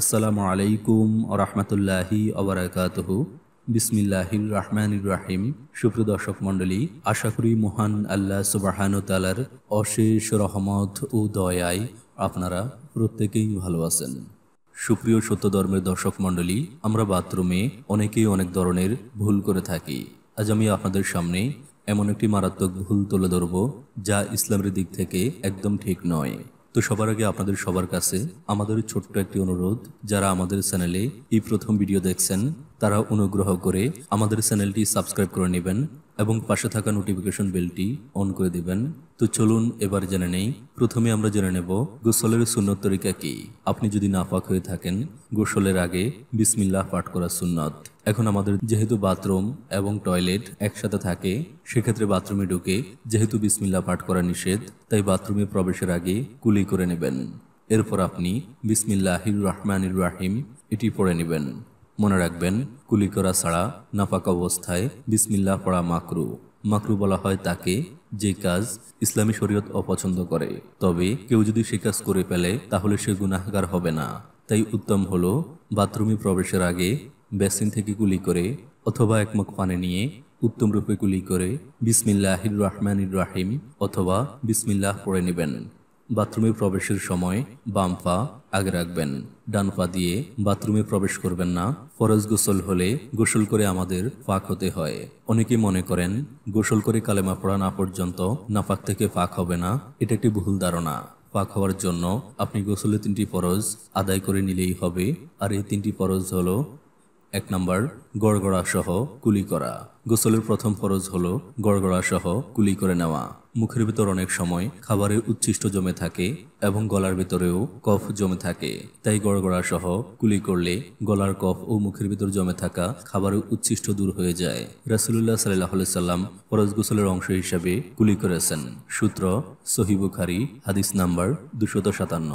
আসসালামু আলাইকুম রহমতুল্লাহি অবরাকাতহ বিসমিল্লাহ রহমান রাহিম সুপ্র দর্শক মণ্ডলী আশা করি মহান আল্লাহ সুবাহানুতালার অশেষ রহমত ও দয়ায় আপনারা প্রত্যেকেই ভালো আছেন সুপ্রিয় সত্য ধর্মের দর্শক মণ্ডলী আমরা বাথরুমে অনেকেই অনেক ধরনের ভুল করে থাকি আজ আমি আপনাদের সামনে এমন একটি মারাত্মক ভুল তুলে ধরব যা ইসলামের দিক থেকে একদম ঠিক নয় তো সবার আগে আপনাদের সবার কাছে আমাদের ছোট্ট একটি অনুরোধ যারা আমাদের চ্যানেলে এই প্রথম ভিডিও দেখছেন তারা অনুগ্রহ করে আমাদের চ্যানেলটি সাবস্ক্রাইব করে নেবেন এবং পাশে থাকা নোটিফিকেশন বেলটি অন করে দিবেন তো চলুন এবার জেনে নেই প্রথমে আমরা জেনে নেব গোসলের সুন্নত তরিকা কি আপনি যদি নাফাক হয়ে থাকেন গোসলের আগে বিসমিল্লাহ পাঠ করা সুন্নত এখন আমাদের যেহেতু বাথরুম এবং টয়লেট একসাথে থাকে সেক্ষেত্রে বাথরুমে ঢুকে যেহেতু বিসমিল্লা পাঠ করা নিষেধ তাই বাথরুমে প্রবেশের আগে কুলি করে নেবেন এরপর আপনি বিসমিল্লাহির রহমানির রাহিম এটি পড়ে নেবেন মনে রাখবেন কুলি করা ছাড়া নাপাক অবস্থায় বিসমিল্লা পড়া মাকরু মাকরু বলা হয় তাকে যে কাজ ইসলামী শরীয়ত অপছন্দ করে তবে কেউ যদি সে কাজ করে ফেলে তাহলে সে গুনাহগার হবে না তাই উত্তম হলো বাথরুমে প্রবেশের আগে বেসিন থেকে কুলি করে অথবা একমুখ পানে নিয়ে উত্তম রূপে কুলি করে বিসমিল্লাহ রহমানির রাহিম অথবা বিসমিল্লাহ পড়ে নেবেন বাথরুমে প্রবেশের সময় বাম পা আগে রাখবেন ডান পা দিয়ে বাথরুমে প্রবেশ করবেন না ফরজ গোসল হলে গোসল করে আমাদের ফাঁক হতে হয় অনেকে মনে করেন গোসল করে কালেমা পড়া না পর্যন্ত নাপাক থেকে ফাঁক হবে না এটা একটি ভুল ধারণা পাক হওয়ার জন্য আপনি গোসলে তিনটি ফরজ আদায় করে নিলেই হবে আর এই তিনটি ফরজ হলো এক নম্বর গড়গড়া সহ কুলি করা গোসলের প্রথম ফরজ হল গড়গড়া সহ কুলি করে নেওয়া মুখের ভিতর অনেক সময় খাবারের উচ্ছিষ্ট জমে থাকে এবং গলার ভিতরেও কফ জমে থাকে তাই গড়গড়া সহ কুলি করলে গলার কফ ও মুখের ভিতর জমে থাকা খাবারের উচ্ছিষ্ট দূর হয়ে যায় রাসুলুল্লাহ সাল্লাহ সাল্লাম ফরজ গোসলের অংশ হিসাবে কুলি করেছেন সূত্র সহিবুখারি হাদিস নাম্বার দুশত সাতান্ন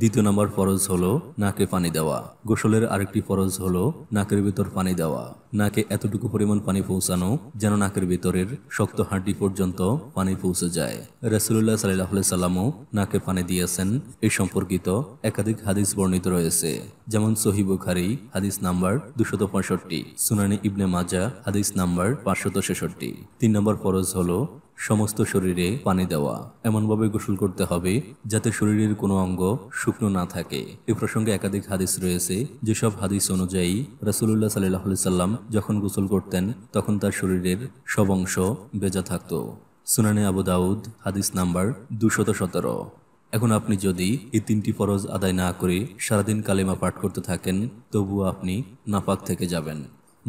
দ্বিতীয় নম্বর ফরজ হলো নাকে পানি দেওয়া গোসলের আরেকটি ফরজ হলো নাকের ভিতর পানি দেওয়া নাকে এতটুকু পরিমাণ পানি পৌঁছানো যেন নাকের ভিতরের শক্ত হাড্ডি পর্যন্ত পানি পৌঁছে যায় রাসুল্লাহ সাল্লাহ সাল্লামও নাকে পানি দিয়েছেন এ সম্পর্কিত একাধিক হাদিস বর্ণিত রয়েছে যেমন সহিব খারি হাদিস নাম্বার দুশত পঁয়ষট্টি সুনানি ইবনে মাজা হাদিস নাম্বার পাঁচশত ছেষট্টি তিন নম্বর ফরজ হলো সমস্ত শরীরে পানি দেওয়া এমনভাবে গোসল করতে হবে যাতে শরীরের কোনো অঙ্গ শুকনো না থাকে এ প্রসঙ্গে একাধিক হাদিস রয়েছে যেসব হাদিস অনুযায়ী রাসুলুল্লাহ সাল্লাহ সাল্লাম যখন গোসল করতেন তখন তার শরীরের সব অংশ বেজা থাকত সুনানে আবু দাউদ হাদিস নাম্বার দুশত সতেরো এখন আপনি যদি এই তিনটি ফরজ আদায় না করে সারাদিন কালেমা পাঠ করতে থাকেন তবুও আপনি নাপাক থেকে যাবেন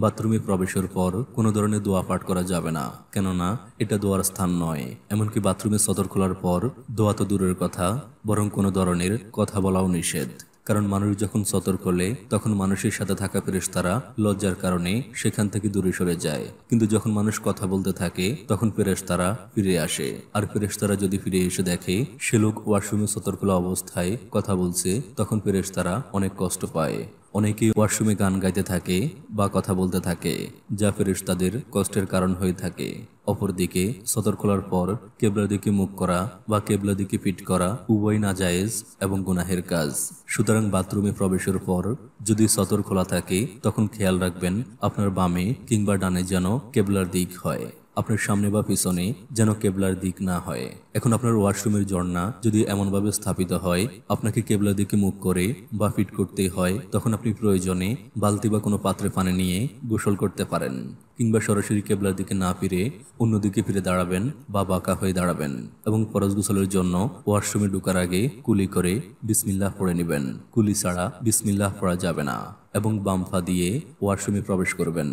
বাথরুমে প্রবেশের পর কোনো ধরনের দোয়া পাঠ করা যাবে না কেননা এটা দোয়ার স্থান নয় এমনকি বাথরুমে সদর খোলার পর দোয়া তো দূরের কথা বরং কোনো ধরনের কথা বলাও নিষেধ কারণ মানুষ যখন সতর করলে তখন মানুষের সাথে থাকা তারা লজ্জার কারণে সেখান থেকে দূরে সরে যায় কিন্তু যখন মানুষ কথা বলতে থাকে তখন তারা ফিরে আসে আর তারা যদি ফিরে এসে দেখে সে লোক ওয়াশরুমে সতর্ক অবস্থায় কথা বলছে তখন তারা অনেক কষ্ট পায় অনেকেই ওয়াশরুমে গান গাইতে থাকে বা কথা বলতে থাকে যা তাদের কষ্টের কারণ হয়ে থাকে অপরদিকে সদর খোলার পর কেবলার দিকে মুখ করা বা কেবলা দিকে পিট করা উভয় নাজায়েজ এবং গুনাহের কাজ সুতরাং বাথরুমে প্রবেশের পর যদি সতর খোলা থাকে তখন খেয়াল রাখবেন আপনার বামে কিংবা ডানে যেন কেবলার দিক হয় আপনার সামনে বা পিছনে যেন কেবলার দিক না হয় এখন আপনার ওয়াশরুমের ঝর্ণা যদি এমনভাবে স্থাপিত হয় আপনাকে কেবলার দিকে মুখ করে বা ফিট করতে হয় তখন আপনি প্রয়োজনে বালতি বা কোনো পাত্রে পানি নিয়ে গোসল করতে পারেন কিংবা সরাসরি কেবলার দিকে না ফিরে অন্যদিকে ফিরে দাঁড়াবেন বা বাঁকা হয়ে দাঁড়াবেন এবং ফরজ গোসলের জন্য ওয়াশরুমে ঢুকার আগে কুলি করে বিসমিল্লাহ পড়ে নেবেন কুলি ছাড়া বিসমিল্লাহ পড়া যাবে না এবং বামফা দিয়ে ওয়াশরুমে প্রবেশ করবেন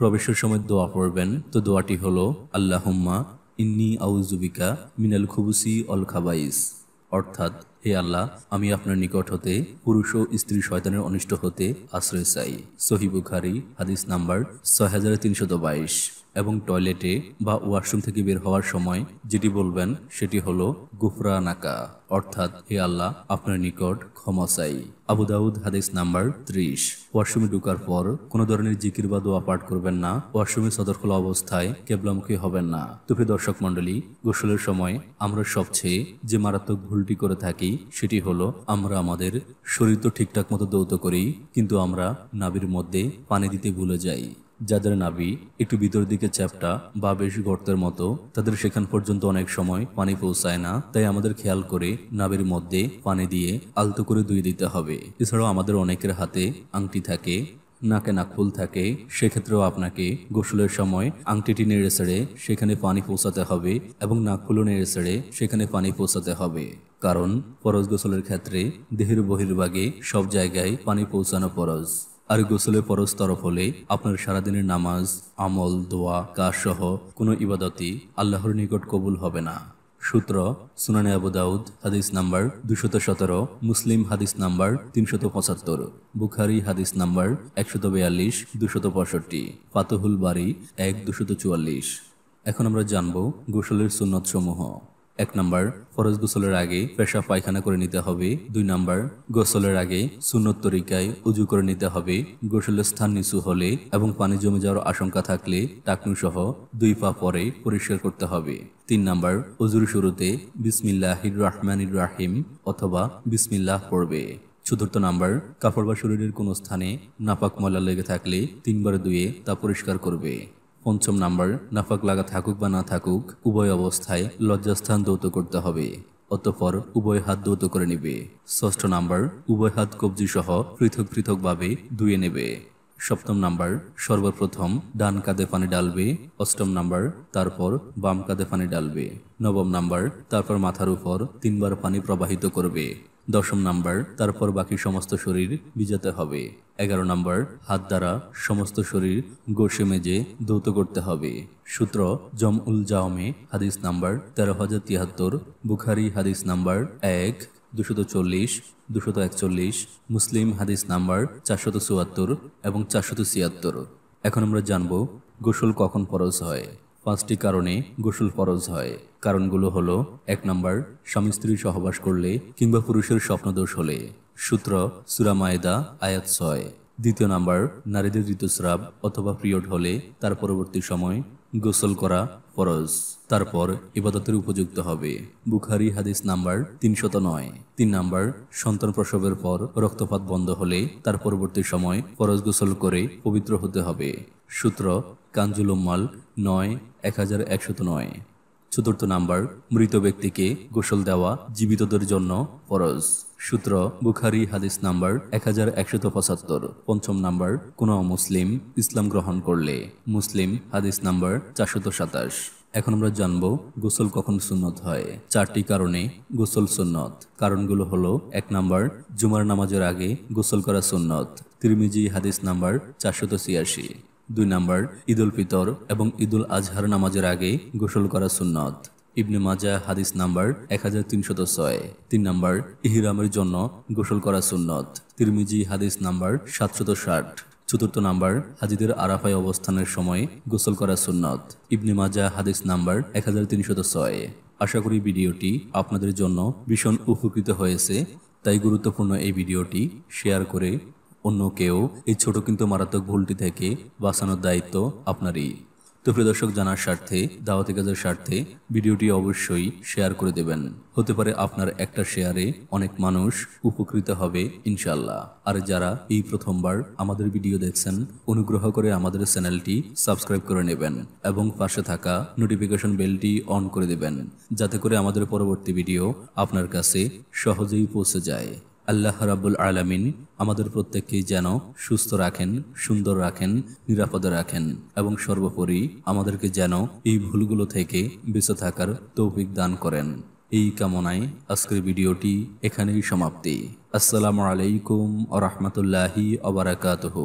প্রবেশের সময় দোয়া পড়বেন তো দোয়াটি হল আল্লাহম্মা ইন্নি আউজুবিকা মিনাল খুবুসি অল খাবাইস অর্থাৎ হে আল্লাহ আমি আপনার নিকট হতে পুরুষ ও স্ত্রী শয়তানের অনিষ্ট হতে আশ্রয় চাই সহিবুখারি হাদিস নাম্বার ছয় হাজার তিনশত বাইশ এবং টয়লেটে বা ওয়াশরুম থেকে বের হওয়ার সময় যেটি বলবেন সেটি হলো নাকা অর্থাৎ হে আল্লাহ আপনার নিকট ক্ষমা চাই আবু দাউদ হাদিস নাম্বার ত্রিশ ওয়াশরুমে ঢুকার পর কোনো ধরনের জিকির বা দোয়া পাঠ করবেন না ওয়াশরুমে সদর খোলা অবস্থায় কেবলামুখী হবেন না তুপে দর্শক মন্ডলী গোসলের সময় আমরা সবচেয়ে যে মারাত্মক ভুলটি করে থাকি সেটি হলো আমরা আমাদের শরীর তো ঠিকঠাক মতো দৌত করি কিন্তু আমরা নাবির মধ্যে পানি দিতে ভুলে যাই যাদের নাবি একটু ভিতর দিকে চ্যাপটা বা বেশ গর্তের মতো তাদের সেখান পর্যন্ত অনেক সময় পানি পৌঁছায় না তাই আমাদের খেয়াল করে নাবির মধ্যে পানি দিয়ে আলতো করে ধুয়ে দিতে হবে এছাড়াও আমাদের অনেকের হাতে আংটি থাকে নাকে খুল থাকে সেক্ষেত্রেও আপনাকে গোসলের সময় আংটিটি নেড়ে ছেড়ে সেখানে পানি পৌঁছাতে হবে এবং নাকফুলও নেড়ে ছেড়ে সেখানে পানি পৌঁছাতে হবে কারণ ফরজ গোসলের ক্ষেত্রে দেহের বহির্ভাগে সব জায়গায় পানি পৌঁছানো ফরজ আর গোসলে পরস্তরফ হলে আপনার সারাদিনের নামাজ আমল দোয়া কাজ সহ কোনো ইবাদতই আল্লাহর নিকট কবুল হবে না সূত্র সুনানি আবু দাউদ হাদিস নাম্বার দুশত সতেরো মুসলিম হাদিস নাম্বার তিনশত পঁচাত্তর বুখারি হাদিস নাম্বার একশত বেয়াল্লিশ দুশত পঁয়ষট্টি ফাতহুল বাড়ি এক দুশত চুয়াল্লিশ এখন আমরা জানব গোসলের সুন্নত সমূহ এক নাম্বার ফরজ গোসলের আগে পেশা পায়খানা করে নিতে হবে দুই নাম্বার গোসলের আগে সুনত তরিকায় উজু করে নিতে হবে গোসলের স্থান নিচু হলে এবং পানি জমে যাওয়ার আশঙ্কা থাকলে টাকনু সহ দুই পা পরে পরিষ্কার করতে হবে তিন নাম্বার উজুর শুরুতে বিসমিল্লাহির রহমানির রাহিম অথবা বিসমিল্লাহ পড়বে চতুর্থ নাম্বার কাপড় বা শরীরের কোনো স্থানে নাপাক ময়লা লেগে থাকলে তিনবার ধুয়ে তা পরিষ্কার করবে পঞ্চম নাম্বার নাফাক লাগা থাকুক বা না থাকুক উভয় অবস্থায় লজ্জাস্থান দৌত করতে হবে অতঃপর উভয় হাত দৌত করে নেবে ষষ্ঠ নাম্বার উভয় হাত কবজি সহ পৃথক পৃথকভাবে ধুয়ে নেবে সপ্তম নাম্বার সর্বপ্রথম ডান কাঁধে পানি ডালবে অষ্টম নাম্বার তারপর বাম কাঁধে পানি ডালবে নবম নাম্বার তারপর মাথার উপর তিনবার পানি প্রবাহিত করবে দশম নাম্বার তারপর বাকি সমস্ত শরীর ভিজাতে হবে এগারো নাম্বার হাত দ্বারা সমস্ত শরীর গোসে মেজে ধৌত করতে হবে সূত্র জম উল জাওমে হাদিস নাম্বার তেরো হাজার তিয়াত্তর বুখারি হাদিস নাম্বার এক দুশত চল্লিশ দুশত একচল্লিশ মুসলিম হাদিস নাম্বার চারশত চুয়াত্তর এবং চারশত ছিয়াত্তর এখন আমরা জানব গোসল কখন ফরজ হয় পাঁচটি কারণে গোসল ফরজ হয় কারণগুলো হলো এক নম্বর স্বামী স্ত্রী সহবাস করলে কিংবা পুরুষের স্বপ্নদোষ হলে সূত্র সুরামায়দা আয়াত ছয় দ্বিতীয় নাম্বার নারীদের ঋতুস্রাব অথবা পিরিয়ড হলে তার পরবর্তী সময় গোসল করা ফরজ তারপর ইবাদতের উপযুক্ত হবে বুখারি হাদিস নাম্বার তিনশত নয় তিন নাম্বার সন্তান প্রসবের পর রক্তপাত বন্ধ হলে তার পরবর্তী সময় ফরজ গোসল করে পবিত্র হতে হবে সূত্র কাঞ্জুলম্মাল নয় এক হাজার একশত নয় চতুর্থ নাম্বার মৃত ব্যক্তিকে গোসল দেওয়া জীবিতদের জন্য ফরজ সূত্র বুখারি হাদিস নাম্বার এক হাজার একশত পঁচাত্তর পঞ্চম নাম্বার কোনো মুসলিম ইসলাম গ্রহণ করলে মুসলিম হাদিস নাম্বার চারশত সাতাশ এখন আমরা জানব গোসল কখন সুন্নত হয় চারটি কারণে গোসল সুন্নত কারণগুলো হলো এক নাম্বার জুমার নামাজের আগে গোসল করা সুন্নত তিরমিজি হাদিস নাম্বার চারশত ছিয়াশি দুই নম্বর ঈদ উল ফিতর এবং ঈদ উল আজহার নামাজের আগে গোসল করা সুন্নত ইবনে মাজা হাদিস নাম্বার এক হাজার তিনশত ছয় তিন নম্বর ইহিরামের জন্য গোসল করা সুন্নত তিরমিজি হাদিস নাম্বার সাতশত ষাট চতুর্থ নাম্বার হাজিদের আরাফায় অবস্থানের সময় গোসল করা সুন্নত ইবনে মাজা হাদিস নাম্বার এক হাজার তিনশত ছয় আশা করি ভিডিওটি আপনাদের জন্য ভীষণ উপকৃত হয়েছে তাই গুরুত্বপূর্ণ এই ভিডিওটি শেয়ার করে অন্য কেউ এই ছোট কিন্তু মারাত্মক ভুলটি থেকে বাঁচানোর দায়িত্ব আপনারই তো প্রিয় দর্শক জানার স্বার্থে দাওয়াতি কাজের স্বার্থে ভিডিওটি অবশ্যই শেয়ার করে দেবেন হতে পারে আপনার একটা শেয়ারে অনেক মানুষ উপকৃত হবে ইনশাল্লাহ আর যারা এই প্রথমবার আমাদের ভিডিও দেখছেন অনুগ্রহ করে আমাদের চ্যানেলটি সাবস্ক্রাইব করে নেবেন এবং পাশে থাকা নোটিফিকেশন বেলটি অন করে দেবেন যাতে করে আমাদের পরবর্তী ভিডিও আপনার কাছে সহজেই পৌঁছে যায় আল্লাহ রাবুল আলমিন আমাদের প্রত্যেককেই যেন সুস্থ রাখেন সুন্দর রাখেন নিরাপদে রাখেন এবং সর্বোপরি আমাদেরকে যেন এই ভুলগুলো থেকে বেঁচে থাকার তৌফিক দান করেন এই কামনায় আজকের ভিডিওটি এখানেই সমাপ্তি আসসালামু আলাইকুম আ রহমতুল্লাহি আবরাকাতহ